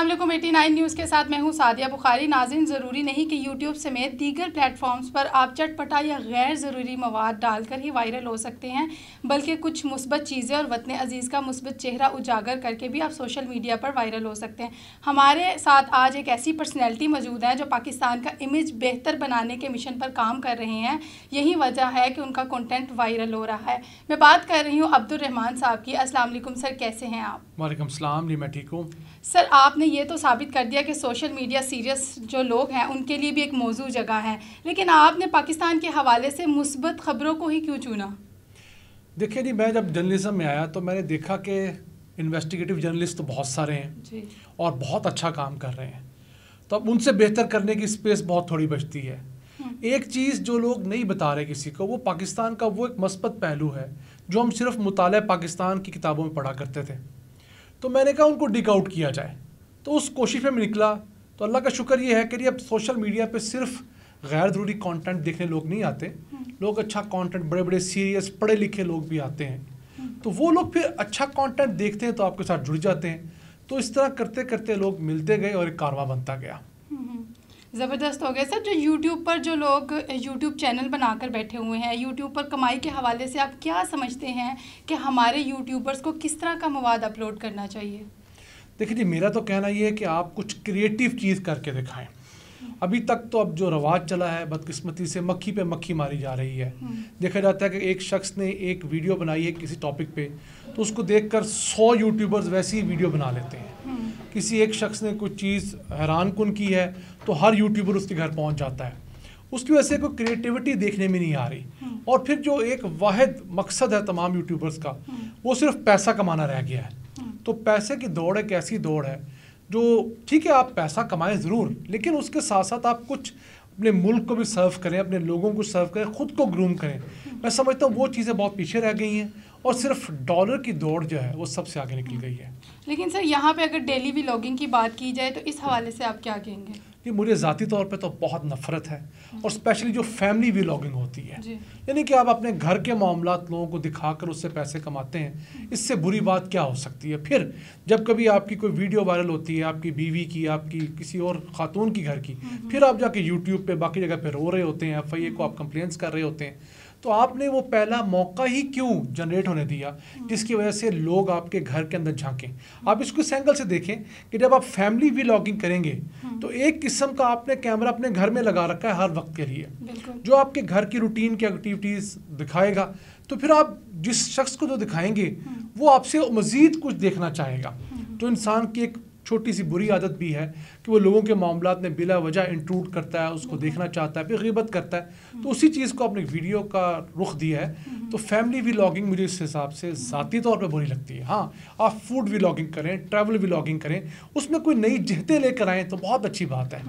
Aslam eighty nine news के साथ मैं हूँ सादिया बुखारी नाजिन ज़रूरी नहीं कि यूट्यूब समेत दीगर प्लेटफॉर्म्स पर आप चटपटा या गैर ज़रूरी मवाद डालकर ही वायरल हो सकते हैं बल्कि कुछ मुस्बत चीज़ें और वतन अज़ीज़ का मुस्बत चेहरा उजागर करके भी आप सोशल मीडिया पर वायरल हो सकते हैं हमारे साथ आज एक ऐसी पर्सनैलिटी मौजूद है जो पाकिस्तान का इमेज बेहतर बनाने के मिशन पर काम कर रहे हैं यही वजह है कि उनका कॉन्टेंट वायरल हो रहा है मैं बात कर रही हूँ अब्दुलरहमान साहब की असलम सर कैसे हैं आप वालेकाम सर आपने ये तो साबित कर दिया कि सोशल मीडिया सीरियस जो लोग हैं उनके लिए भी एक मौजू जगह है लेकिन आपने पाकिस्तान के हवाले से मुस्बत ख़बरों को ही क्यों चुना देखिए जी मैं जब जर्नलिज़म में आया तो मैंने देखा कि इन्वेस्टिगेटिव जर्नलिस्ट तो बहुत सारे हैं और बहुत अच्छा काम कर रहे हैं तो अब उनसे बेहतर करने की स्पेस बहुत थोड़ी बचती है हम्म। एक चीज़ जो लोग नहीं बता रहे किसी को वो पाकिस्तान का वो एक मस्बत पहलू है जो हम सिर्फ मुताल पाकिस्तान की किताबों में पढ़ा करते थे तो मैंने कहा उनको डिक आउट किया जाए तो उस कोशिश में निकला तो अल्लाह का शुक्र ये है कि अब सोशल मीडिया पे सिर्फ गैर ज़रूरी कंटेंट देखने लोग नहीं आते हम्म। लोग अच्छा कंटेंट बड़े बड़े सीरियस पढ़े लिखे लोग भी आते हैं हम्म। तो वो लोग फिर अच्छा कंटेंट देखते हैं तो आपके साथ जुड़ जाते हैं तो इस तरह करते करते लोग मिलते गए और एक कारवा बनता गया हम्म, ज़बरदस्त हो गया सर जो यूट्यूब पर जो लोग यूट्यूब चैनल बनाकर बैठे हुए हैं यूट्यूब पर कमाई के हवाले से आप क्या समझते हैं कि हमारे यूट्यूबर्स को किस तरह का मवाद अपलोड करना चाहिए देखिए जी मेरा तो कहना ये है कि आप कुछ क्रिएटिव चीज़ करके दिखाएं अभी तक तो अब जो रवाज चला है बदकिस्मती से मक्खी पे मक्खी मारी जा रही है हम्म। देखा जाता है कि एक शख्स ने एक वीडियो बनाई है किसी टॉपिक पे तो उसको देखकर सौ यूट्यूबर्स वैसे ही वीडियो बना लेते हैं हम्म। किसी एक शख्स ने कुछ चीज़ हैरान कन की है तो हर यूट्यूबर उसके घर पहुँच जाता है उसकी वजह से कोई क्रिएटिविटी देखने में नहीं आ रही हम्म। और फिर जो एक वाद मकसद है तमाम यूट्यूबर्स का वो सिर्फ पैसा कमाना रह गया है तो पैसे की दौड़ एक ऐसी दौड़ है जो ठीक है आप पैसा कमाएं ज़रूर लेकिन उसके साथ साथ आप कुछ अपने मुल्क को भी सर्व करें अपने लोगों को सर्व करें ख़ुद को ग्रूम करें मैं समझता हूँ वो चीज़ें बहुत पीछे रह गई हैं और सिर्फ डॉलर की दौड़ जो है वो सबसे आगे निकल गई है लेकिन सर यहाँ पे अगर डेली लॉगिंग की बात की जाए तो इस हवाले से आप क्या कहेंगे कि मुझे ज़ाती तौर पे तो बहुत नफ़रत है और स्पेशली जो फैमिली व्लॉगिंग होती है यानी कि आप अपने घर के मामला लोगों को दिखाकर उससे पैसे कमाते हैं इससे बुरी बात क्या हो सकती है फिर जब कभी आपकी कोई वीडियो वायरल होती है आपकी बीवी की आपकी किसी और खातून की घर की हम्म, हम्म। फिर आप जाके यूट्यूब पर बाकी जगह पर रो रहे होते हैं एफ को आप कंप्लेंट्स कर रहे होते हैं तो आपने वो पहला मौका ही क्यों जनरेट होने दिया जिसकी वजह से लोग आपके घर के अंदर झांकें आप इसको इस एंगल से देखें कि जब आप फैमिली भी लॉगिंग करेंगे तो एक किस्म का आपने कैमरा अपने घर में लगा रखा है हर वक्त के लिए जो आपके घर की रूटीन की एक्टिविटीज़ दिखाएगा तो फिर आप जिस शख्स को जो तो दिखाएंगे वो आपसे मज़ीद कुछ देखना चाहेगा तो इंसान की एक छोटी सी बुरी आदत भी है कि वो लोगों के मामला में बिला वजह इंट्रूड करता है उसको देखना चाहता है फिर गीबत करता है तो उसी चीज़ को आपने वीडियो का रुख दिया है तो फैमिली व्लॉगिंग मुझे इस हिसाब से ज़ाती तौर पर बुरी लगती है हाँ आप फूड व्लॉगिंग करें ट्रैवल व्लॉगिंग करें उसमें कोई नई जहतें लेकर आएँ तो बहुत अच्छी बात है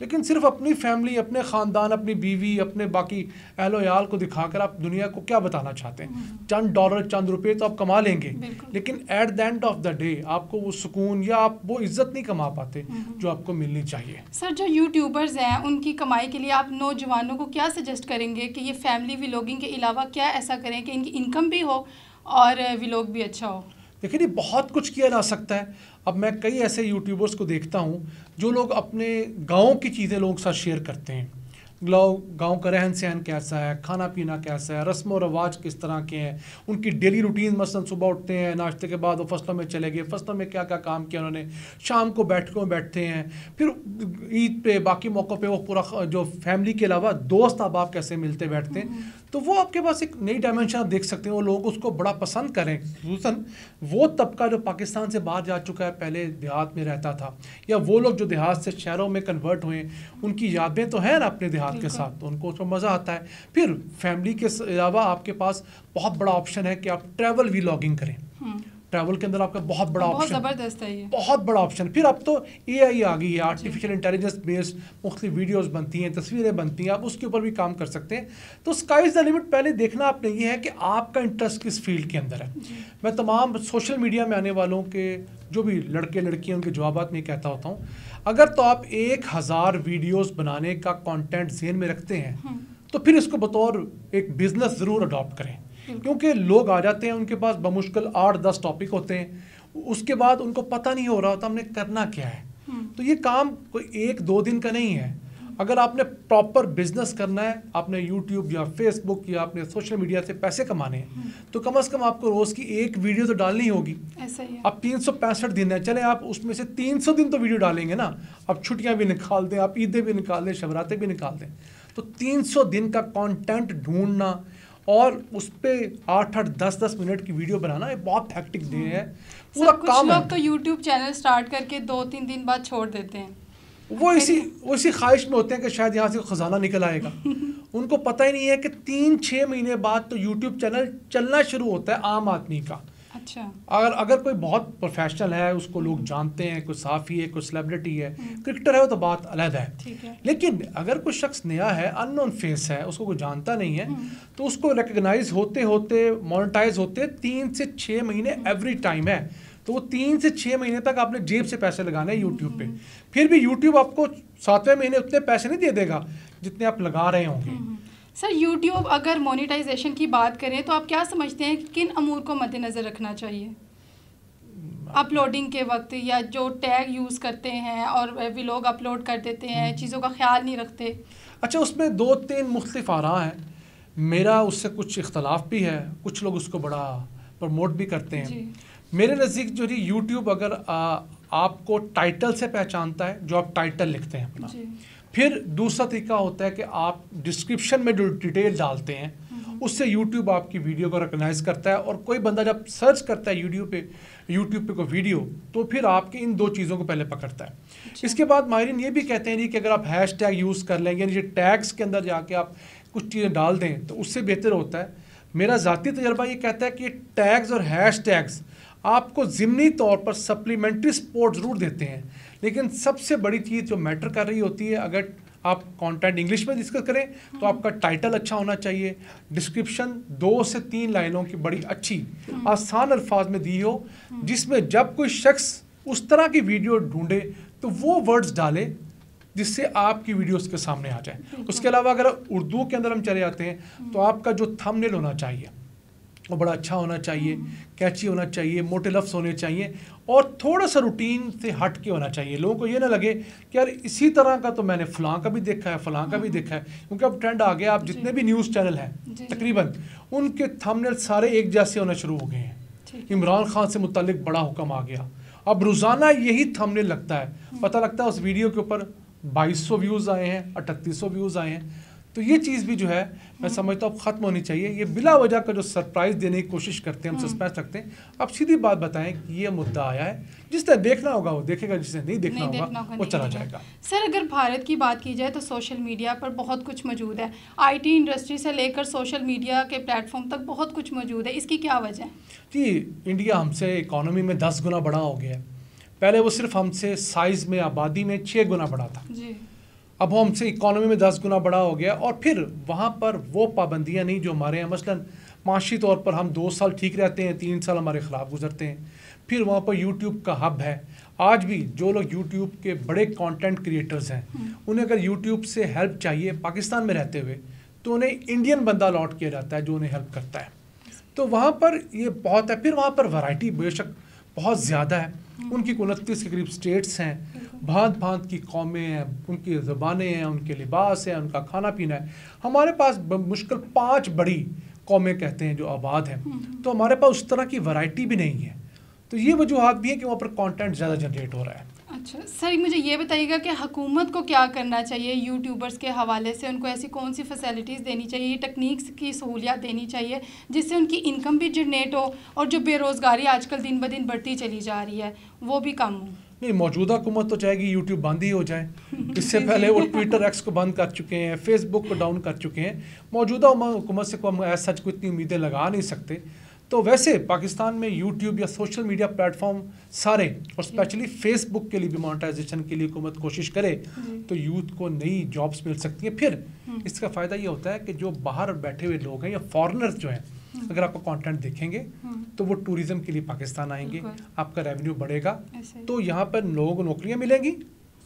लेकिन सिर्फ अपनी फैमिली अपने ख़ानदान अपनी बीवी अपने बाकी अहलो याल को दिखाकर आप दुनिया को क्या बताना चाहते हैं हम्म। चंद डॉलर चंद रुपये तो आप कमा लेंगे लेकिन at the end of the day आपको वो सुकून या आप वो इज़्ज़त नहीं कमा पाते हम्म। जो आपको मिलनी चाहिए सर जो यूट्यूबर्स हैं उनकी कमाई के लिए आप नौजवानों को क्या सजेस्ट करेंगे कि ये फैमिली विलोगिंग के अलावा क्या ऐसा करें कि इनकी इनकम भी हो और विलोग भी अच्छा हो लेकिन ये बहुत कुछ किया जा सकता है अब मैं कई ऐसे यूट्यूबर्स को देखता हूँ जो लोग अपने गाँव की चीज़ें लोगों के साथ शेयर करते हैं गाँव गाँव का रहन सहन कैसा है खाना पीना कैसा है रस्म व रवाज किस तरह के हैं उनकी डेली रूटीन मसलन सुबह उठते हैं नाश्ते के बाद वो फसलों में चले गए फसलों में क्या क्या काम किया उन्होंने शाम को बैठकों में बैठते हैं फिर ईद पे बाकी मौक़ों पर वो पूरा जो फैमिली के अलावा दोस्त अब आप कैसे मिलते बैठते हैं तो वो आपके पास एक नई डायमेंशन आप देख सकते हैं वो लोग उसको बड़ा पसंद करें खूस वो तबका जो पाकिस्तान से बाहर जा चुका है पहले देहात में रहता था या वो लोग जो देहात से शहरों में कन्वर्ट हुए उनकी यादें तो हैं ना अपने देहात अफराद के साथ तो उनको उसमें मज़ा आता है फिर फैमिली के अलावा आपके पास बहुत बड़ा ऑप्शन है कि आप ट्रैवल वी करें ट्रैवल हम्म। के अंदर आपका बहुत बड़ा ऑप्शन जबरदस्त है ये बहुत बड़ा ऑप्शन फिर अब तो ए आई आ गई है आर्टिफिशियल इंटेलिजेंस बेस्ड मुख्तु वीडियोस बनती हैं तस्वीरें बनती हैं आप उसके ऊपर भी काम कर सकते हैं तो स्काई इज़ द लिमिट पहले देखना आपने ये है कि आपका इंटरेस्ट किस फील्ड के अंदर है मैं तमाम सोशल मीडिया में आने वालों के जो भी लड़के लड़कियाँ उनके जवाब में कहता होता हूँ अगर तो आप एक हज़ार वीडियोस बनाने का कंटेंट जेन में रखते हैं हम्म। तो फिर इसको बतौर एक बिज़नेस ज़रूर अडॉप्ट करें क्योंकि लोग आ जाते हैं उनके पास बमुश्किल आठ दस टॉपिक होते हैं उसके बाद उनको पता नहीं हो रहा होता हमने करना क्या है हम्म। तो ये काम कोई एक दो दिन का नहीं है अगर आपने प्रॉपर बिजनेस करना है आपने यूट्यूब या फेसबुक या आपने सोशल मीडिया से पैसे कमाने हैं हम्म। तो कम अज़ कम आपको रोज़ की एक वीडियो तो डालनी होगी ऐसा ही अब तीन सौ पैंसठ दिन है चले आप उसमें से तीन सौ दिन तो वीडियो डालेंगे ना आप छुट्टियाँ भी निकाल दें आप ईदे भी निकाल दें शबरातें भी निकाल दें तो तीन सौ दिन का कॉन्टेंट ढूंढना और उस पर आठ आठ दस दस मिनट की वीडियो बनाना ये बहुत हैक्टिक दे है हम्म। पूरा काम लोग तो यूट्यूब चैनल स्टार्ट करके दो तीन दिन बाद छोड़ देते हैं वो इसी वो इसी ख्वाहिश में होते हैं कि शायद यहाँ से ख़जाना निकल आएगा उनको पता ही नहीं है कि तीन छः महीने बाद तो यूट्यूब चैनल चलना शुरू होता है आम आदमी का अच्छा अगर अगर कोई बहुत प्रोफेशनल है उसको लोग हम्म। जानते हैं कोई साफ़ी है कोई सेलिब्रिटी है क्रिकेटर हम्म। है वो तो बात अलग है, है लेकिन अगर कोई शख्स नया है अननोन फेस है उसको कोई जानता नहीं है हम्म। तो उसको रिकग्नाइज होते होते मोनिटाइज होते तीन से छः महीने एवरी टाइम है तो वो तीन से छः महीने तक आपने जेब से पैसे लगाने हैं यूट्यूब पे फिर भी यूट्यूब आपको सातवें महीने उतने पैसे नहीं दे देगा जितने आप लगा रहे होंगे हम्म, हम्म। सर यूट्यूब अगर मोनिटाइजेशन की बात करें तो आप क्या समझते हैं कि किन अमूर को मद्देनज़र रखना चाहिए अपलोडिंग के वक्त या जो टैग यूज़ करते हैं और भी लोग अपलोड कर देते हैं हम्म। चीज़ों का ख्याल नहीं रखते अच्छा उसमें दो तीन मुख्तफ आरा हैं मेरा उससे कुछ इख्तलाफ भी है कुछ लोग उसको बड़ा प्रमोट भी करते हैं मेरे नज़दीक जो है यूट्यूब अगर आ, आपको टाइटल से पहचानता है जो आप टाइटल लिखते हैं अपना फिर दूसरा तरीका होता है कि आप डिस्क्रिप्शन में जो डिटेल डालते हैं हम्म। उससे यूट्यूब आपकी वीडियो को रिकोगनाइज करता है और कोई बंदा जब सर्च करता है यूट्यूब पे यूट्यूब पे कोई वीडियो तो फिर आपके इन दो चीज़ों को पहले पकड़ता है इसके बाद माहरीन ये भी कहते हैं जी कि अगर आप हैश टैग यूज़ कर लेंगे यानी टैग्स के अंदर जाके आप कुछ चीज़ें डाल दें तो उससे बेहतर होता है मेरा ज़ाती तजर्बा ये कहता है कि टैग्स और हैश टैग्स आपको ज़िमनी तौर पर सप्लीमेंट्री सपोर्ट ज़रूर देते हैं लेकिन सबसे बड़ी चीज़ जो मैटर कर रही होती है अगर आप कंटेंट इंग्लिश में डिस्कस करें तो आपका टाइटल अच्छा होना चाहिए डिस्क्रिप्शन दो से तीन लाइनों की बड़ी अच्छी आसान अल्फाज में दी हो जिसमें जब कोई शख्स उस तरह की वीडियो ढूंढे तो वो वर्ड्स डाले जिससे आपकी वीडियो उसके सामने आ जाए उसके अलावा अगर उर्दू के अंदर हम चले जाते हैं तो आपका जो थंबनेल होना चाहिए और बड़ा अच्छा होना चाहिए कैची होना चाहिए मोटे लफ्स होने चाहिए और थोड़ा सा रूटीन से हट के होना चाहिए लोगों को ये ना लगे कि यार इसी तरह का तो मैंने फलां का भी देखा है फलां का भी हाँ। देखा है क्योंकि अब ट्रेंड आ गया आप जितने भी न्यूज़ चैनल हैं तकरीबन उनके थंबनेल सारे एक जैसे होना शुरू हो गए हैं इमरान खान से मुतलिक बड़ा हुक्म आ गया अब रोज़ाना यही थमने लगता है हाँ। पता लगता है उस वीडियो के ऊपर बाईस व्यूज़ आए हैं अठतीस व्यूज़ आए हैं तो ये चीज़ भी जो है मैं समझता हूँ ख़त्म होनी चाहिए ये बिला वजह का जो सरप्राइज़ देने की कोशिश करते हैं हम हम्म। सस्पेंस रखते हैं अब सीधी बात बताएं कि ये मुद्दा आया है जिसने देखना होगा वो देखेगा जिसने नहीं देखना नहीं होगा वो चला जाएगा सर अगर भारत की बात की जाए तो सोशल मीडिया पर बहुत कुछ मौजूद है आई इंडस्ट्री से लेकर सोशल मीडिया के प्लेटफॉर्म तक बहुत कुछ मौजूद है इसकी क्या वजह है जी इंडिया हमसे इकोनॉमी में दस गुना बड़ा हो गया है पहले वो सिर्फ हमसे साइज़ में आबादी में छः गुना बड़ा था जी अब वो हमसे इकोनॉमी में दस गुना बड़ा हो गया और फिर वहाँ पर वो पाबंदियाँ नहीं जो हमारे यहाँ मसलन माशी तौर पर हम दो साल ठीक रहते हैं तीन साल हमारे ख़िलाफ़ गुजरते हैं फिर वहाँ पर यूट्यूब का हब है आज भी जो लोग यूट्यूब के बड़े कॉन्टेंट क्रिएटर्स हैं हम्म। उन्हें अगर यूट्यूब से हेल्प चाहिए पाकिस्तान में रहते हुए तो उन्हें इंडियन बंदा लॉट किया जाता है जो उन्हें हेल्प करता है तो वहाँ पर ये बहुत है फिर वहाँ पर वैरायटी बेशक बहुत ज़्यादा है उनकी उनतीस के करीब स्टेट्स हैं भांत भांत की कौमें हैं उनकी ज़बानें हैं उनके लिबास हैं उनका खाना पीना है हमारे पास मुश्किल पाँच बड़ी कौमें कहते हैं जो आबाद हैं तो हमारे पास उस तरह की वैरायटी भी नहीं है तो ये वजूहत भी है कि वहाँ पर कंटेंट ज़्यादा जनरेट हो रहा है अच्छा सर मुझे ये बताइएगा कि हुकूमत को क्या करना चाहिए यूट्यूबर्स के हवाले से उनको ऐसी कौन सी फैसिलिटीज़ देनी चाहिए टेक्निक्स की सहूलियात देनी चाहिए जिससे उनकी इनकम भी जनरेट हो और जो बेरोज़गारी आजकल दिन ब दिन बढ़ती चली जा रही है वो भी कम हो नहीं मौजूदा हुकूमत तो चाहेगी यूट्यूब बंद ही हो जाए इससे पहले वो ट्विटर एक्स को बंद कर चुके हैं फेसबुक को डाउन कर चुके हैं मौजूदा हुकूमत से हम सच को इतनी उम्मीदें लगा नहीं सकते तो वैसे पाकिस्तान में यूट्यूब या सोशल मीडिया प्लेटफॉर्म सारे और स्पेशली फेसबुक के लिए भी मोनेटाइजेशन के लिए हुकूमत कोशिश करे तो यूथ को नई जॉब्स मिल सकती हैं फिर हम्म। इसका फ़ायदा ये होता है कि जो बाहर बैठे हुए लोग हैं या फॉरनर्स जो हैं हम्म। अगर आपका कंटेंट देखेंगे हम्म। तो वो टूरिज्म के लिए पाकिस्तान आएंगे आपका रेवेन्यू बढ़ेगा तो यहाँ पर लोगों को नौकरियाँ मिलेंगी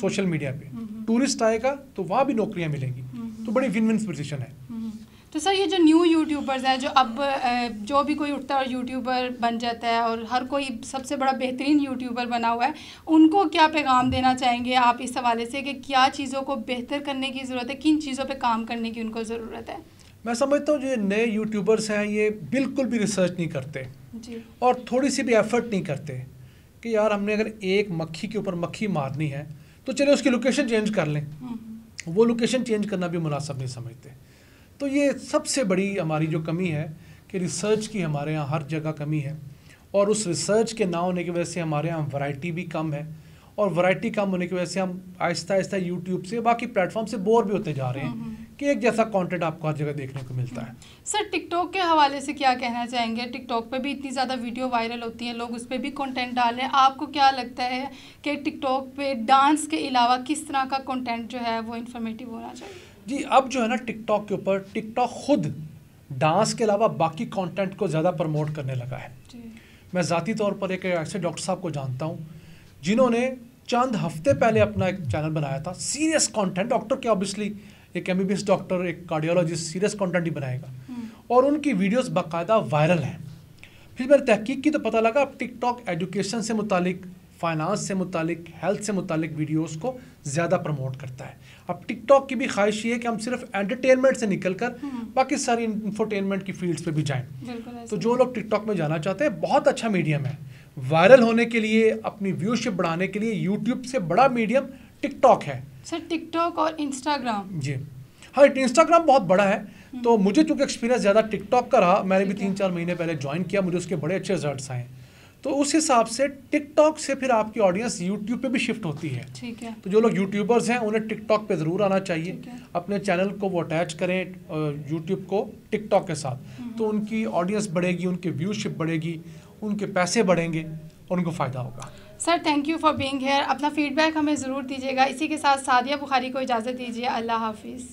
सोशल मीडिया पे टूरिस्ट आएगा तो वहाँ भी नौकरियाँ मिलेंगी तो बड़ी विन विन पोजिशन है तो सर ये जो न्यू यूट्यूबर्स हैं जो अब जो भी कोई उठता है और यूट्यूबर बन जाता है और हर कोई सबसे बड़ा बेहतरीन यूट्यूबर बना हुआ है उनको क्या पैगाम देना चाहेंगे आप इस हवाले से कि क्या चीज़ों को बेहतर करने की ज़रूरत है किन चीज़ों पर काम करने की उनको ज़रूरत है मैं समझता हूँ जो ये नए यूट्यूबर्स हैं ये बिल्कुल भी रिसर्च नहीं करते जी और थोड़ी सी भी एफर्ट नहीं करते कि यार हमने अगर एक मक्खी के ऊपर मक्खी मारनी है तो चलो उसकी लोकेशन चेंज कर लें हम्म। वो लोकेशन चेंज करना भी मुनासब नहीं समझते तो ये सबसे बड़ी हमारी जो कमी है कि रिसर्च की हमारे यहाँ हर जगह कमी है और उस रिसर्च के ना होने की वजह से हमारे यहाँ वैरायटी भी कम है और वैरायटी कम होने की वजह से हम आहिस्ता आहिस्ता यूट्यूब से बाकी प्लेटफॉर्म से बोर भी होते जा रहे हैं हम्म, हम्म। कि एक जैसा कंटेंट आपको हर जगह देखने को मिलता है हम्म। सर टिकटॉक के हवाले से क्या कहना चाहेंगे टिकटॉक पे भी इतनी ज़्यादा वीडियो वायरल होती हैं लोग उस पर भी कंटेंट डाल रहे हैं आपको क्या लगता है कि टिकटॉक पे डांस के अलावा किस तरह का कंटेंट जो है वो इन्फॉर्मेटिव होना चाहिए जी अब जो है ना टिकटॉक के ऊपर टिकटॉक खुद डांस के अलावा बाकी कंटेंट को ज़्यादा प्रमोट करने लगा है मैं ज़ाती तौर पर एक ऐसे डॉक्टर साहब को जानता हूँ जिन्होंने चंद हफ्ते पहले अपना एक चैनल बनाया था सीरियस कंटेंट डॉक्टर के ऑब्वियसली एक एम डॉक्टर एक कार्डियोलॉजिस्ट सीरियस कॉन्टेंट ही बनाएगा हम्म। और उनकी वीडियोज़ बाकायदा वायरल हैं फिर मैंने तहकीक की तो पता लगा अब टिकटॉक एजुकेशन से मुतलिक फाइनेंस से मुतलिक हेल्थ से मुतलिक वीडियोज़ को ज़्यादा प्रमोट करता है अब टिकटॉक की भी ख्वाहिश ये है कि हम सिर्फ एंटरटेनमेंट से निकल कर हम्म। बाकी सारी इंफोटेनमेंट की फील्ड्स पर भी जाएं तो जो लोग टिकटॉक में जाना चाहते हैं बहुत अच्छा मीडियम है वायरल होने के लिए अपनी व्यूशिप बढ़ाने के लिए यूट्यूब से बड़ा मीडियम टिकटॉक है सर टिकटॉक और इंस्टाग्राम जी हाँ इंस्टाग्राम बहुत बड़ा है हम्म। तो मुझे चूंकि एक्सपीरियंस ज़्यादा टिकटॉक का रहा मैंने भी तीन चार महीने पहले ज्वाइन किया मुझे उसके बड़े अच्छे रिजल्ट आए तो उस हिसाब से टिकटॉक से फिर आपकी ऑडियंस यूट्यूब पे भी शिफ्ट होती है ठीक है तो जो लोग यूट्यूबर्स हैं उन्हें टिकटॉक पे ज़रूर आना चाहिए अपने चैनल को वो अटैच करें यूट्यूब को टिकटॉक के साथ हम्म। तो उनकी ऑडियंस बढ़ेगी उनकी व्यूशिप बढ़ेगी उनके पैसे बढ़ेंगे और उनको फ़ायदा होगा sir thank you for being here अपना फीडबैक हमें ज़रूर दीजिएगा इसी के साथ सादिया बुखारी को इजाज़त दीजिए अल्लाह हाफिज़